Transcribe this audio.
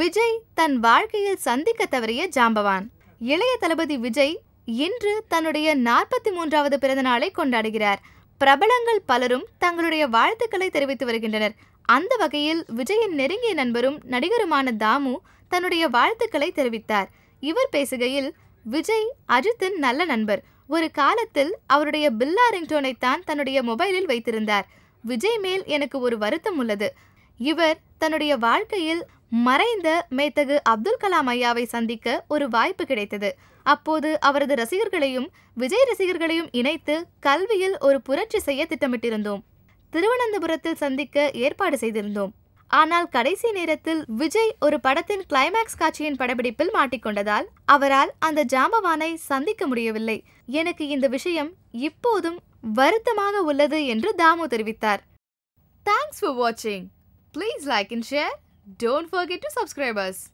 விஜய் தன் வாழ்க்கையில் சந்திக்க தவறிய ஜாம்பவான் இளைய தளபதி விஜய் இன்று தன்னுடைய நாற்பத்தி மூன்றாவது பிறந்த நாளை கொண்டாடுகிறார் பிரபலங்கள் பலரும் தங்களுடைய வாழ்த்துக்களை தெரிவித்து வருகின்றனர் அந்த வகையில் விஜயின் நெருங்கிய நண்பரும் நடிகருமான தாமு தன்னுடைய வாழ்த்துக்களை தெரிவித்தார் இவர் பேசுகையில் விஜய் அஜித்தின் நல்ல நண்பர் ஒரு காலத்தில் அவருடைய பில்லா தான் தன்னுடைய மொபைலில் வைத்திருந்தார் விஜய் மேல் எனக்கு ஒரு வருத்தம் உள்ளது இவர் தன்னுடைய வாழ்க்கையில் மறைந்த மேத்தகு அப்துல் கலாம் ஐயாவை சந்திக்க ஒரு வாய்ப்பு கிடைத்தது அப்போது அவரது ரசிகர்களையும் விஜய் ரசிகர்களையும் இணைத்து கல்வியில் ஒரு புரட்சி செய்ய திட்டமிட்டிருந்தோம் திருவனந்தபுரத்தில் சந்திக்க ஏற்பாடு செய்திருந்தோம் ஆனால் கடைசி நேரத்தில் விஜய் ஒரு படத்தின் கிளைமேக்ஸ் காட்சியின் படப்பிடிப்பில் மாட்டிக்கொண்டதால் அவரால் அந்த ஜாம்பவானை சந்திக்க முடியவில்லை எனக்கு இந்த விஷயம் இப்போதும் வருத்தமாக உள்ளது என்று தாமு தெரிவித்தார் தேங்க்ஸ் ஃபார் வாட்சிங் please like and share Don't forget to subscribe us.